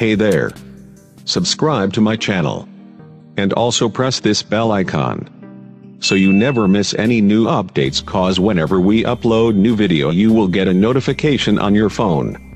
Hey there. Subscribe to my channel. And also press this bell icon. So you never miss any new updates cause whenever we upload new video you will get a notification on your phone.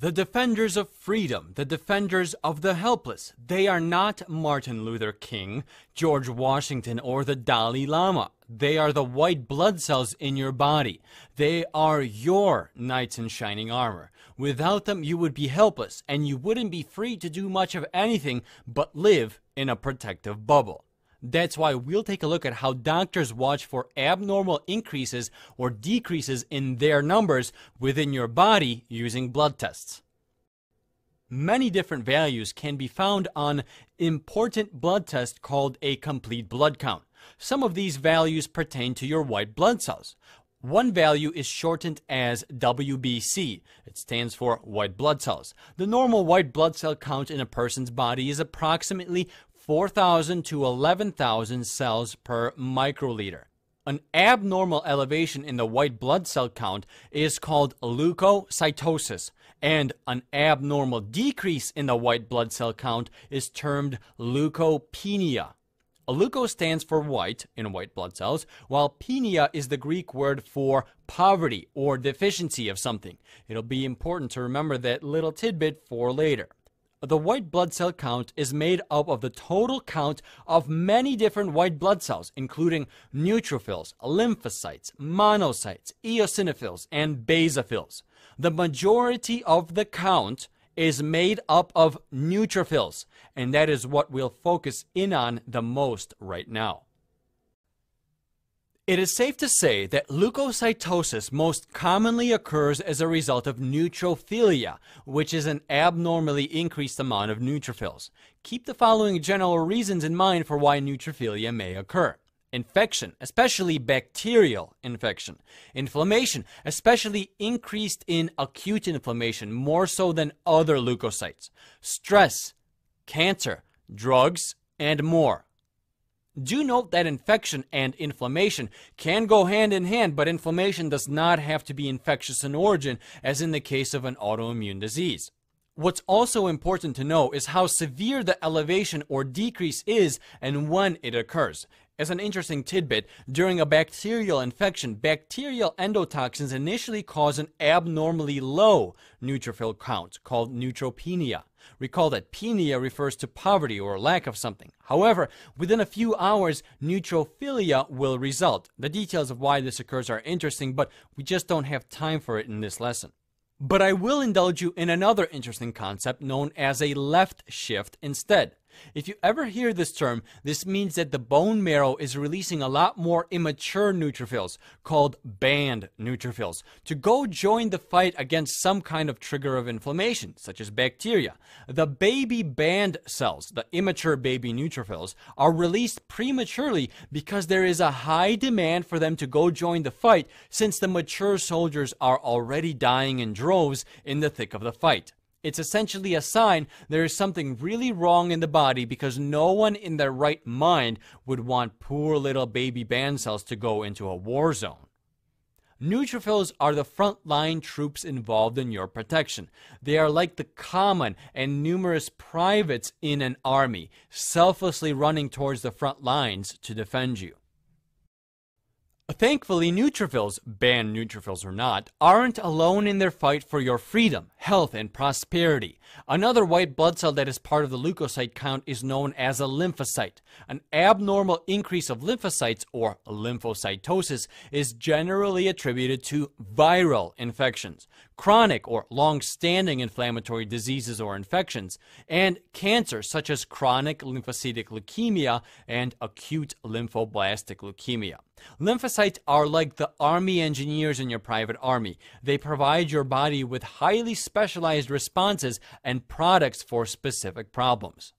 The defenders of freedom, the defenders of the helpless, they are not Martin Luther King, George Washington, or the Dalai Lama. They are the white blood cells in your body. They are your knights in shining armor. Without them, you would be helpless and you wouldn't be free to do much of anything but live in a protective bubble. That's why we'll take a look at how doctors watch for abnormal increases or decreases in their numbers within your body using blood tests. Many different values can be found on important blood test called a complete blood count. Some of these values pertain to your white blood cells. One value is shortened as WBC. It stands for white blood cells. The normal white blood cell count in a person's body is approximately 4,000 to 11,000 cells per microliter. An abnormal elevation in the white blood cell count is called leukocytosis, and an abnormal decrease in the white blood cell count is termed leukopenia. Leuko stands for white in white blood cells, while penia is the Greek word for poverty or deficiency of something. It'll be important to remember that little tidbit for later. The white blood cell count is made up of the total count of many different white blood cells, including neutrophils, lymphocytes, monocytes, eosinophils, and basophils. The majority of the count is made up of neutrophils, and that is what we'll focus in on the most right now. It is safe to say that leukocytosis most commonly occurs as a result of neutrophilia, which is an abnormally increased amount of neutrophils. Keep the following general reasons in mind for why neutrophilia may occur. Infection, especially bacterial infection. Inflammation, especially increased in acute inflammation, more so than other leukocytes. Stress, cancer, drugs, and more. Do note that infection and inflammation can go hand in hand, but inflammation does not have to be infectious in origin, as in the case of an autoimmune disease. What's also important to know is how severe the elevation or decrease is and when it occurs. As an interesting tidbit, during a bacterial infection, bacterial endotoxins initially cause an abnormally low neutrophil count called neutropenia. Recall that penia refers to poverty or lack of something. However, within a few hours, neutrophilia will result. The details of why this occurs are interesting, but we just don't have time for it in this lesson. But I will indulge you in another interesting concept known as a left shift instead. If you ever hear this term, this means that the bone marrow is releasing a lot more immature neutrophils, called banned neutrophils, to go join the fight against some kind of trigger of inflammation, such as bacteria. The baby banned cells, the immature baby neutrophils, are released prematurely because there is a high demand for them to go join the fight since the mature soldiers are already dying in droves in the thick of the fight. It's essentially a sign there is something really wrong in the body because no one in their right mind would want poor little baby band cells to go into a war zone. Neutrophils are the frontline troops involved in your protection. They are like the common and numerous privates in an army, selflessly running towards the front lines to defend you. Thankfully, neutrophils, banned neutrophils or not, aren't alone in their fight for your freedom, health, and prosperity. Another white blood cell that is part of the leukocyte count is known as a lymphocyte. An abnormal increase of lymphocytes, or lymphocytosis, is generally attributed to viral infections, chronic or long-standing inflammatory diseases or infections, and cancer such as chronic lymphocytic leukemia and acute lymphoblastic leukemia. Lymphocytes are like the army engineers in your private army. They provide your body with highly specialized responses and products for specific problems.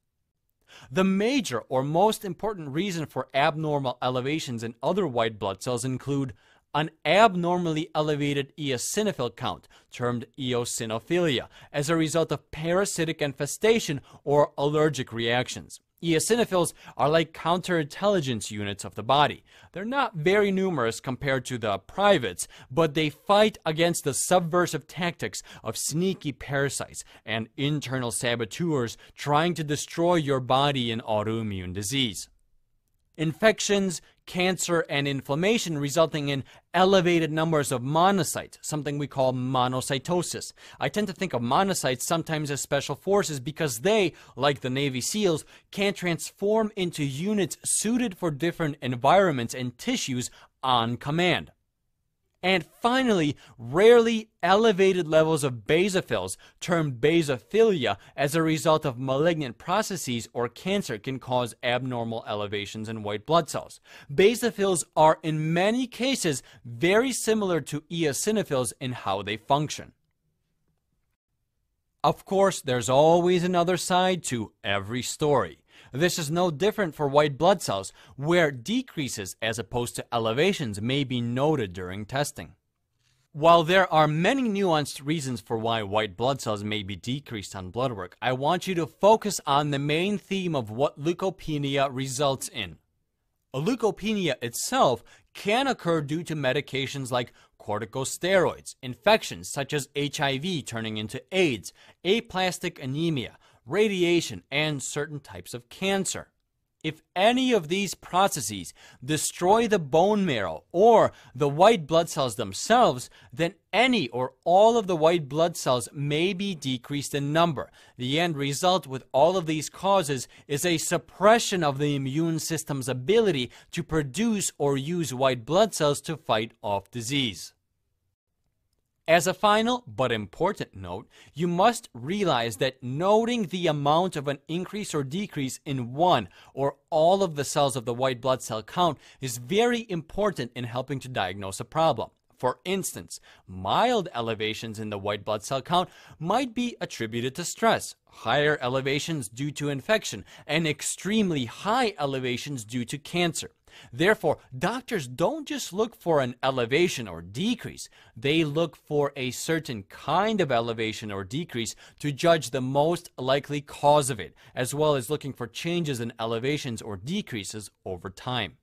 The major or most important reason for abnormal elevations in other white blood cells include an abnormally elevated eosinophil count, termed eosinophilia, as a result of parasitic infestation or allergic reactions. Eosinophils are like counterintelligence units of the body. They're not very numerous compared to the privates, but they fight against the subversive tactics of sneaky parasites and internal saboteurs trying to destroy your body in autoimmune disease. Infections, cancer and inflammation, resulting in elevated numbers of monocytes, something we call monocytosis. I tend to think of monocytes sometimes as special forces because they, like the Navy SEALs, can transform into units suited for different environments and tissues on command. And finally, rarely elevated levels of basophils, termed basophilia, as a result of malignant processes or cancer can cause abnormal elevations in white blood cells. Basophils are in many cases very similar to eosinophils in how they function. Of course, there's always another side to every story. This is no different for white blood cells, where decreases as opposed to elevations may be noted during testing. While there are many nuanced reasons for why white blood cells may be decreased on blood work, I want you to focus on the main theme of what leukopenia results in. A leukopenia itself can occur due to medications like corticosteroids, infections such as HIV turning into AIDS, aplastic anemia, radiation, and certain types of cancer. If any of these processes destroy the bone marrow or the white blood cells themselves, then any or all of the white blood cells may be decreased in number. The end result with all of these causes is a suppression of the immune system's ability to produce or use white blood cells to fight off disease. As a final but important note, you must realize that noting the amount of an increase or decrease in one or all of the cells of the white blood cell count is very important in helping to diagnose a problem. For instance, mild elevations in the white blood cell count might be attributed to stress, higher elevations due to infection, and extremely high elevations due to cancer. Therefore, doctors don't just look for an elevation or decrease, they look for a certain kind of elevation or decrease to judge the most likely cause of it, as well as looking for changes in elevations or decreases over time.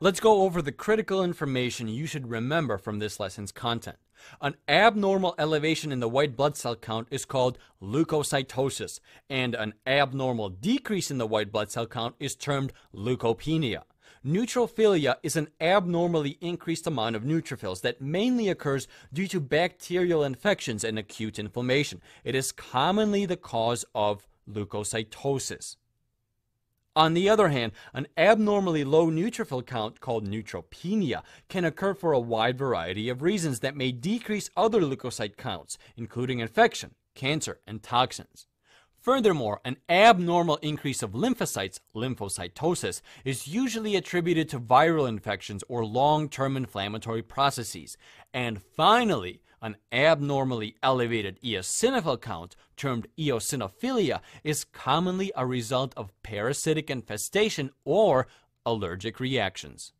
Let's go over the critical information you should remember from this lesson's content. An abnormal elevation in the white blood cell count is called leukocytosis, and an abnormal decrease in the white blood cell count is termed leukopenia. Neutrophilia is an abnormally increased amount of neutrophils that mainly occurs due to bacterial infections and acute inflammation. It is commonly the cause of leukocytosis. On the other hand, an abnormally low neutrophil count called neutropenia can occur for a wide variety of reasons that may decrease other leukocyte counts, including infection, cancer, and toxins. Furthermore, an abnormal increase of lymphocytes, lymphocytosis, is usually attributed to viral infections or long-term inflammatory processes. And finally, an abnormally elevated eosinophil count, termed eosinophilia, is commonly a result of parasitic infestation or allergic reactions.